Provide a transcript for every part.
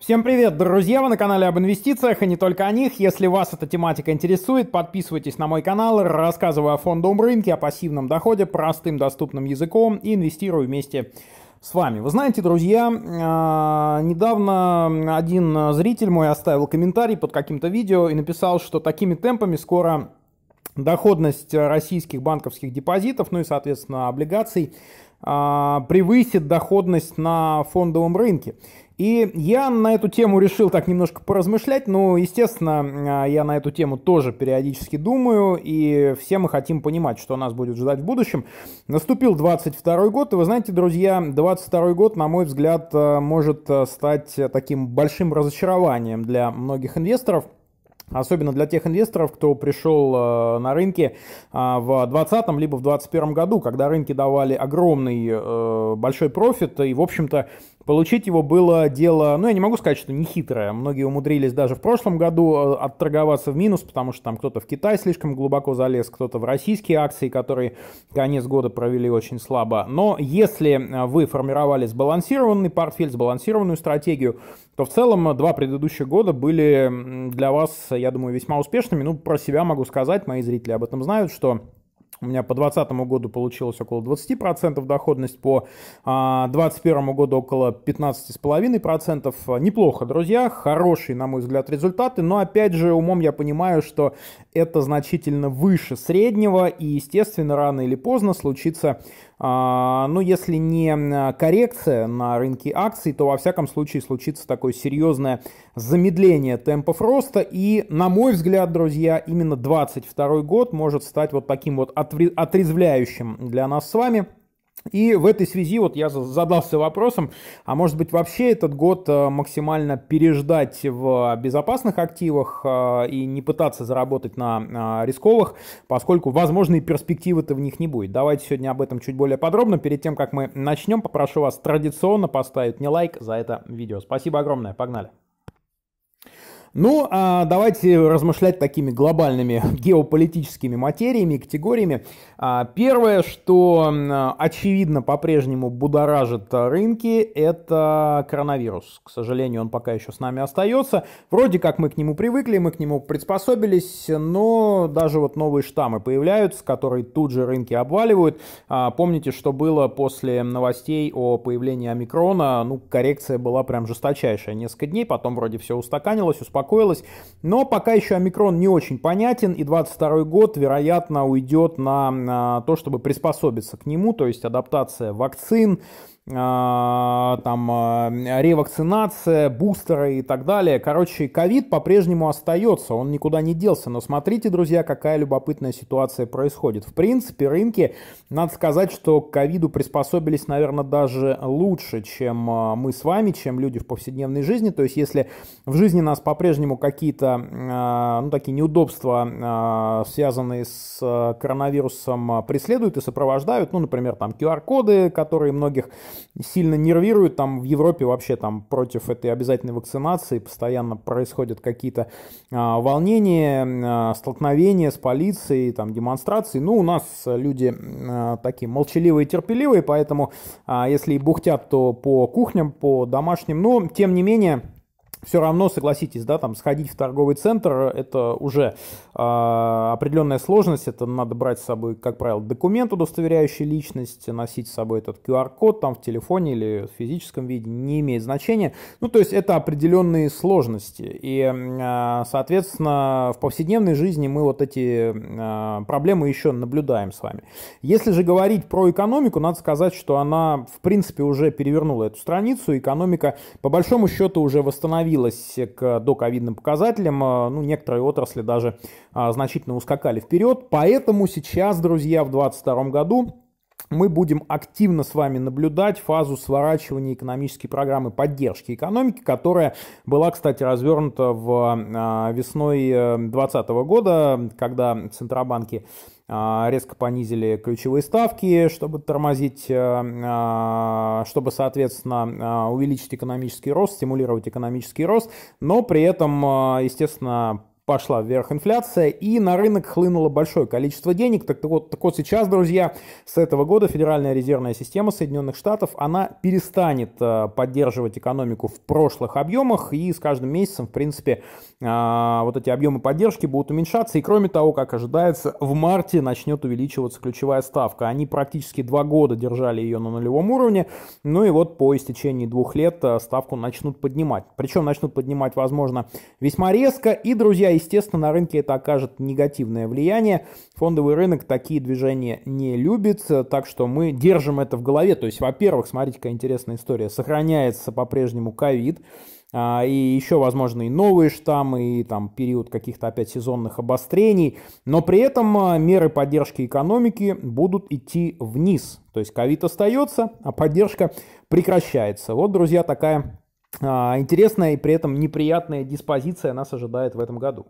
Всем привет, друзья! Вы на канале об инвестициях и не только о них. Если вас эта тематика интересует, подписывайтесь на мой канал, рассказываю о фондовом рынке, о пассивном доходе простым доступным языком и инвестирую вместе с вами. Вы знаете, друзья, э, недавно один зритель мой оставил комментарий под каким-то видео и написал, что такими темпами скоро доходность российских банковских депозитов, ну и, соответственно, облигаций – а, превысит доходность на фондовом рынке. И я на эту тему решил так немножко поразмышлять, но, естественно, а, я на эту тему тоже периодически думаю, и все мы хотим понимать, что нас будет ждать в будущем. Наступил 22 год, и вы знаете, друзья, 22 год, на мой взгляд, э, может э, стать таким большим разочарованием для многих инвесторов – Особенно для тех инвесторов, кто пришел э, на рынки э, в 2020 либо в 2021 году, когда рынки давали огромный э, большой профит и, в общем-то, Получить его было дело, ну я не могу сказать, что нехитрое. Многие умудрились даже в прошлом году э, отторговаться в минус, потому что там кто-то в Китай слишком глубоко залез, кто-то в российские акции, которые конец года провели очень слабо. Но если э, вы формировали сбалансированный портфель, сбалансированную стратегию, то в целом два предыдущих года были для вас, я думаю, весьма успешными. Ну, про себя могу сказать, мои зрители об этом знают, что у меня по 2020 году получилось около 20% доходность, по 2021 а, году около 15,5%. Неплохо, друзья, хорошие, на мой взгляд, результаты, но опять же умом я понимаю, что это значительно выше среднего, и, естественно, рано или поздно случится а, ну, если не коррекция на рынке акций, то во всяком случае случится такое серьезное замедление темпов роста. И, на мой взгляд, друзья, именно 2022 год может стать вот таким вот отрезвляющим для нас с вами – и в этой связи вот я задался вопросом, а может быть вообще этот год э, максимально переждать в безопасных активах э, и не пытаться заработать на э, рисковых, поскольку возможные перспективы-то в них не будет. Давайте сегодня об этом чуть более подробно. Перед тем, как мы начнем, попрошу вас традиционно поставить мне лайк за это видео. Спасибо огромное, погнали. Ну, а давайте размышлять такими глобальными геополитическими материями категориями. А, первое, что очевидно по-прежнему будоражит рынки, это коронавирус. К сожалению, он пока еще с нами остается. Вроде как мы к нему привыкли, мы к нему приспособились, но даже вот новые штаммы появляются, которые тут же рынки обваливают. А, помните, что было после новостей о появлении омикрона? Ну, коррекция была прям жесточайшая. Несколько дней, потом вроде все устаканилось, успокоилось успокоилась. Но пока еще омикрон не очень понятен, и 22 год, вероятно, уйдет на, на то, чтобы приспособиться к нему, то есть адаптация вакцин, а, там а, ревакцинация, бустеры и так далее. Короче, ковид по-прежнему остается, он никуда не делся. Но смотрите, друзья, какая любопытная ситуация происходит. В принципе, рынки, надо сказать, что к ковиду приспособились, наверное, даже лучше, чем а, мы с вами, чем люди в повседневной жизни. То есть, если в жизни нас по-прежнему какие-то ну, такие неудобства, связанные с коронавирусом, преследуют и сопровождают, ну, например, там QR-коды, которые многих сильно нервирует. Там в Европе вообще там против этой обязательной вакцинации постоянно происходят какие-то а, волнения, а, столкновения с полицией, там демонстрации. Ну, у нас люди а, такие молчаливые и терпеливые, поэтому а, если и бухтят, то по кухням, по домашним. Но, тем не менее, все равно, согласитесь, да, там сходить в торговый центр, это уже э, а, определенная сложность, это надо брать с собой, как правило, документ, удостоверяющий личность, носить с собой этот QR-код там в телефоне или в физическом виде, не имеет значения. Ну, то есть это определенные сложности. И, э, соответственно, в повседневной жизни мы вот эти э, проблемы еще наблюдаем с вами. Если же говорить про экономику, надо сказать, что она, в принципе, уже перевернула эту страницу, экономика, по большому счету, уже восстановилась восстановилась к доковидным показателям. Э, ну, некоторые отрасли даже а, значительно ускакали вперед. Поэтому сейчас, друзья, в 2022 году мы будем активно с вами наблюдать фазу сворачивания экономической программы поддержки экономики, которая была, кстати, развернута в а, весной 2020 э, года, когда центробанки а, резко понизили ключевые ставки, чтобы тормозить, э, а, чтобы, соответственно, а, увеличить экономический рост, стимулировать экономический рост, но при этом, естественно, пошла вверх инфляция, и на рынок хлынуло большое количество денег. Так, так, вот, так вот сейчас, друзья, с этого года Федеральная резервная система Соединенных Штатов, она перестанет э, поддерживать экономику в прошлых объемах, и с каждым месяцем, в принципе, э, вот эти объемы поддержки будут уменьшаться, и кроме того, как ожидается, в марте начнет увеличиваться ключевая ставка. Они практически два года держали ее на нулевом уровне, ну и вот по истечении двух лет э, ставку начнут поднимать. Причем начнут поднимать, возможно, весьма резко, и, друзья, естественно, на рынке это окажет негативное влияние. Фондовый рынок такие движения не любит, так что мы держим это в голове. То есть, во-первых, смотрите, какая интересная история. Сохраняется по-прежнему ковид, а, и еще, возможно, и новые штаммы, и там период каких-то опять сезонных обострений, но при этом а, меры поддержки экономики будут идти вниз. То есть ковид остается, а поддержка прекращается. Вот, друзья, такая а, интересная и при этом неприятная диспозиция нас ожидает в этом году.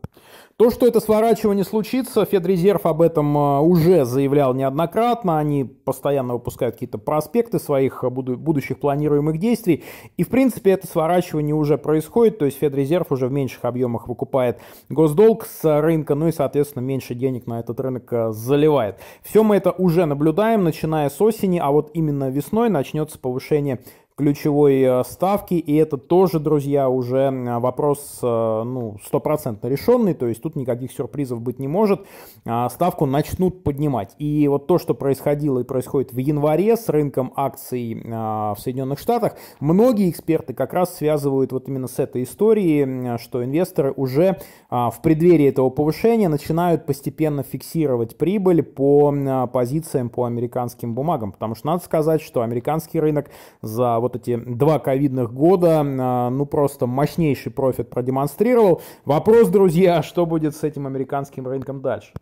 То, что это сворачивание случится, Федрезерв об этом а, уже заявлял неоднократно. Они постоянно выпускают какие-то проспекты своих а, будущих планируемых действий. И, в принципе, это сворачивание уже происходит. То есть Федрезерв уже в меньших объемах выкупает госдолг с рынка, ну и, соответственно, меньше денег на этот рынок заливает. Все мы это уже наблюдаем, начиная с осени, а вот именно весной начнется повышение ключевой э, ставки. И это тоже, друзья, уже вопрос э, ну, стопроцентно решенный. То есть тут никаких сюрпризов быть не может. А, ставку начнут поднимать. И вот то, что происходило и происходит в январе с рынком акций а, в Соединенных Штатах, многие эксперты как раз связывают вот именно с этой историей, что инвесторы уже а, в преддверии этого повышения начинают постепенно фиксировать прибыль по позициям по американским бумагам. Потому что надо сказать, что американский рынок за вот вот эти два ковидных года, а, ну просто мощнейший профит продемонстрировал. Вопрос, друзья, что будет с этим американским рынком дальше?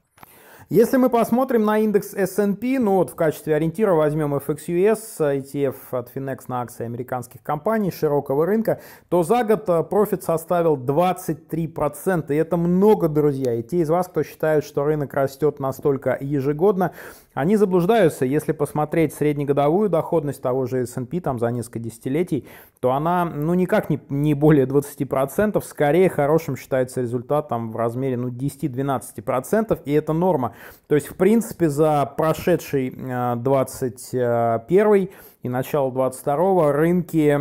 Если мы посмотрим на индекс S&P, ну вот в качестве ориентира возьмем FXUS, ETF от Finex на акции американских компаний широкого рынка, то за год а, профит составил 23%. И это много, друзья. И те из вас, кто считает, что рынок растет настолько ежегодно, они заблуждаются, если посмотреть среднегодовую доходность того же S&P там за несколько десятилетий, то она ну никак не, не более 20%, скорее хорошим считается результат там в размере ну 10-12%, и это норма. То есть в принципе за прошедший 21 э, и начала 22-го рынки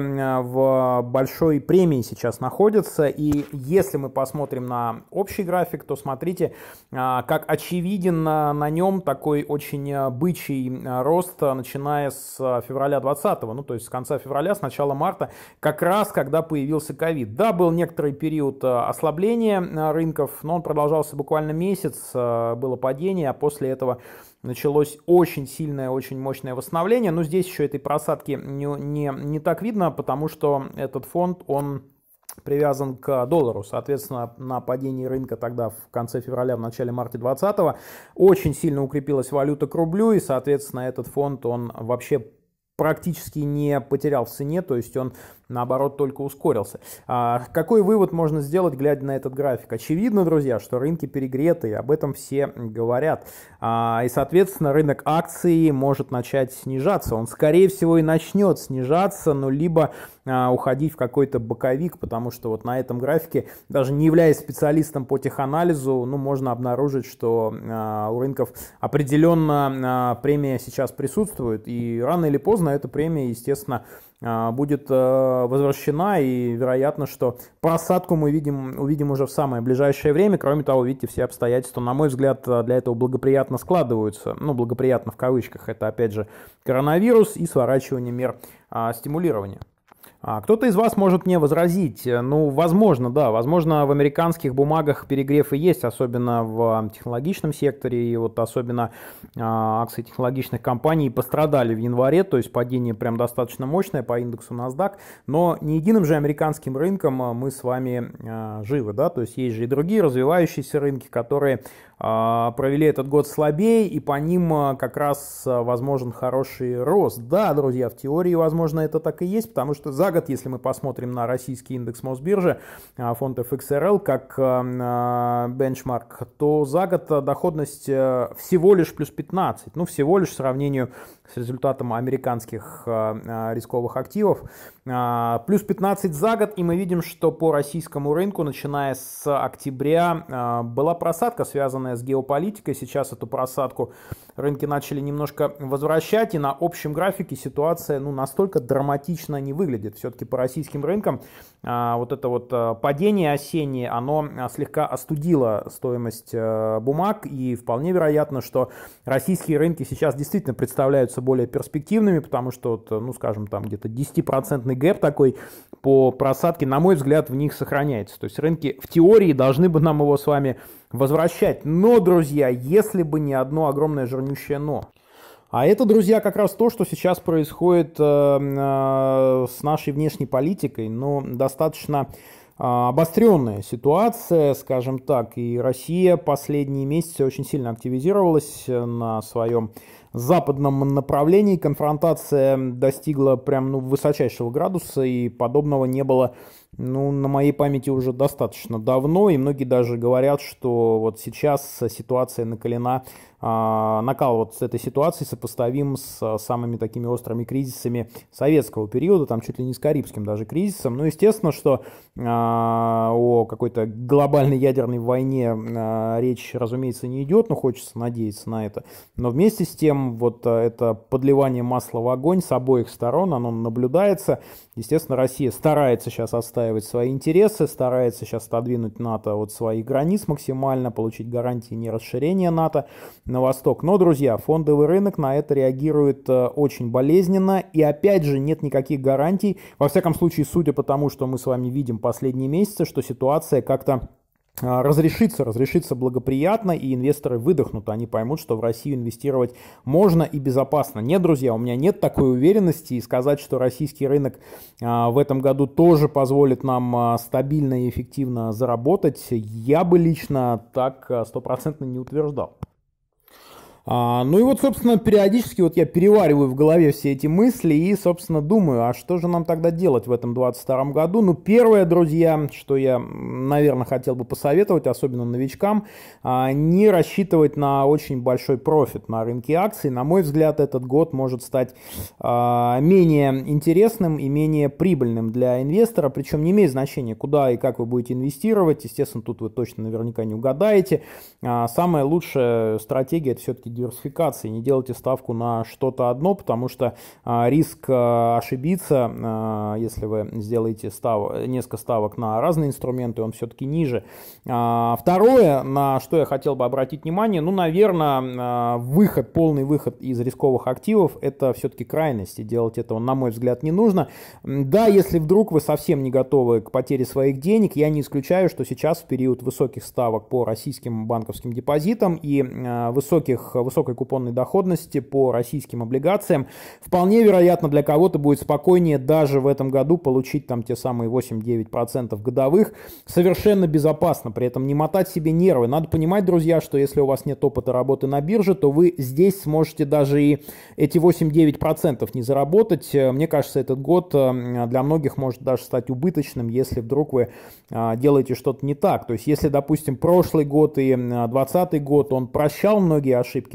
в большой премии сейчас находятся. И если мы посмотрим на общий график, то смотрите, а, как очевиден на нем такой очень бычий рост, начиная с февраля 20-го, ну то есть с конца февраля, с начала марта, как раз когда появился ковид. Да, был некоторый период а, ослабления а, рынков, но он продолжался буквально месяц, было падение, а после этого началось очень сильное, очень мощное восстановление. Но здесь еще этой просадки не, не, не так видно, потому что этот фонд, он привязан к доллару. Соответственно, на падении рынка тогда в конце февраля, в начале марта 2020 очень сильно укрепилась валюта к рублю, и, соответственно, этот фонд, он вообще практически не потерял в цене, то есть он наоборот только ускорился. А какой вывод можно сделать, глядя на этот график? Очевидно, друзья, что рынки перегреты, и об этом все говорят. А, и, соответственно, рынок акций может начать снижаться. Он, скорее всего, и начнет снижаться, но либо а, уходить в какой-то боковик, потому что вот на этом графике, даже не являясь специалистом по теханализу, ну, можно обнаружить, что а, у рынков определенно а, премия сейчас присутствует, и рано или поздно эта премия, естественно, будет возвращена, и вероятно, что просадку мы видим, увидим уже в самое ближайшее время. Кроме того, видите, все обстоятельства, на мой взгляд, для этого благоприятно складываются. Ну, благоприятно в кавычках, это опять же коронавирус и сворачивание мер стимулирования. А кто-то из вас может мне возразить, э, ну, возможно, да, возможно, в американских бумагах перегрев и есть, особенно в технологичном секторе, и вот особенно а, акции технологичных компаний пострадали в январе, то есть падение прям достаточно мощное по индексу NASDAQ, но не единым же американским рынком а, мы с вами живы, да, то есть есть же и другие развивающиеся рынки, которые провели этот год слабее, и по ним как раз возможен хороший рост. Да, друзья, в теории, возможно, это так и есть, потому что за год, если мы посмотрим на российский индекс Мосбиржи, а, фонд FXRL, как а, а, бенчмарк, то за год доходность всего лишь плюс 15, ну всего лишь в сравнению с результатом американских рисковых активов. Плюс 15 за год, и мы видим, что по российскому рынку, начиная с октября, была просадка, связанная с геополитикой. Сейчас эту просадку рынки начали немножко возвращать, и на общем графике ситуация ну, настолько драматично не выглядит работает. Все-таки по российским рынкам а, вот это вот а, падение осеннее, оно а, слегка остудило стоимость э, бумаг, и вполне вероятно, что российские рынки сейчас действительно представляются более перспективными, потому что, вот, ну, скажем, там где-то 10% гэп такой по просадке, на мой взгляд, в них сохраняется. То есть рынки в теории должны бы нам его с вами возвращать. Но, друзья, если бы не одно огромное жирнющее «но». А это, друзья, как раз то, что сейчас происходит э, э, с нашей внешней политикой, но ну, достаточно э, обостренная ситуация, скажем так, и Россия последние месяцы очень сильно активизировалась на своем западном направлении. Конфронтация достигла прям ну, высочайшего градуса, и подобного не было ну, на моей памяти уже достаточно давно, и многие даже говорят, что вот сейчас ситуация накалена, а, накал вот с этой ситуацией сопоставим с а, самыми такими острыми кризисами советского периода, там чуть ли не с карибским даже кризисом. Ну, естественно, что а, о какой-то глобальной ядерной войне речь, разумеется, не идет, но хочется надеяться на это. Но вместе с тем вот это подливание масла в огонь с обоих сторон, оно наблюдается, Естественно, Россия старается сейчас отстаивать свои интересы, старается сейчас отодвинуть НАТО от своих границ максимально, получить гарантии нерасширения НАТО на восток. Но, друзья, фондовый рынок на это реагирует э, очень болезненно. И опять же, нет никаких гарантий. Во всяком случае, судя по тому, что мы с вами видим последние месяцы, что ситуация как-то а, разрешится, разрешится благоприятно, и инвесторы выдохнут, они поймут, что в Россию инвестировать можно и безопасно. Нет, друзья, у меня нет такой уверенности, и сказать, что российский рынок а, в этом году тоже позволит нам а, стабильно и эффективно заработать, я бы лично так стопроцентно не утверждал. А, ну и вот, собственно, периодически вот я перевариваю в голове все эти мысли и, собственно, думаю, а что же нам тогда делать в этом 22 году? Ну, первое, друзья, что я, наверное, хотел бы посоветовать, особенно новичкам, а, не рассчитывать на очень большой профит на рынке акций. На мой взгляд, этот год может стать а, менее интересным и менее прибыльным для инвестора, причем не имеет значения, куда и как вы будете инвестировать. Естественно, тут вы точно наверняка не угадаете. А, самая лучшая стратегия – это все-таки диверсификации, не делайте ставку на что-то одно, потому что а, риск а, ошибиться, а, если вы сделаете став... несколько ставок на разные инструменты, он все-таки ниже. Второе, на что я хотел бы обратить внимание, ну, наверное, выход, полный выход из рисковых активов, это все-таки крайности. Делать этого, на мой взгляд, не нужно. Да, если вдруг вы совсем не готовы к потере своих денег, я не исключаю, что сейчас в период высоких ставок по российским банковским депозитам и высоких высокой купонной доходности по российским облигациям. Вполне вероятно, для кого-то будет спокойнее даже в этом году получить там те самые 8-9% годовых. Совершенно безопасно, при этом не мотать себе нервы. Надо понимать, друзья, что если у вас нет опыта работы на бирже, то вы здесь сможете даже и эти 8-9% не заработать. Мне кажется, этот год э, для многих может даже стать убыточным, если вдруг вы э, делаете что-то не так. То есть, если, допустим, прошлый год и 2020 э, год, он прощал многие ошибки,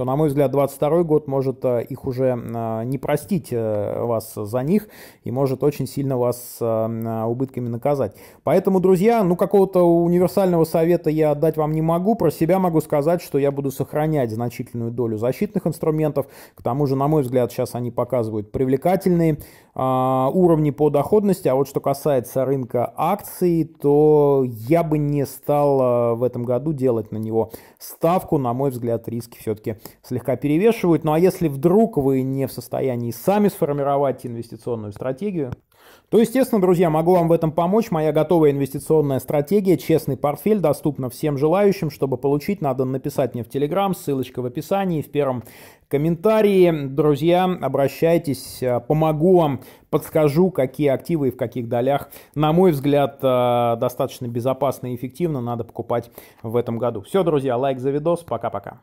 то, на мой взгляд, 22 год может э, их уже э, не простить э, вас за них и может очень сильно вас убытками наказать. Поэтому, друзья, ну какого-то универсального совета я дать вам не могу. Про себя могу сказать, что я буду сохранять значительную долю защитных инструментов. К тому же, на мой взгляд, сейчас они показывают привлекательные уровни по доходности. А вот что касается рынка акций, то я бы не стал в этом году делать на него ставку. На мой взгляд, риски все-таки слегка перевешивают. Ну а если вдруг вы не в состоянии сами сформировать инвестиционную стратегию, то, естественно, друзья, могу вам в этом помочь. Моя готовая инвестиционная стратегия «Честный портфель» доступна всем желающим. Чтобы получить, надо написать мне в Телеграм, ссылочка в описании, в первом комментарии. Друзья, обращайтесь, э, помогу вам, подскажу, какие активы и в каких долях, на мой взгляд, э, достаточно безопасно и эффективно надо покупать в этом году. Все, друзья, лайк за видос, пока-пока.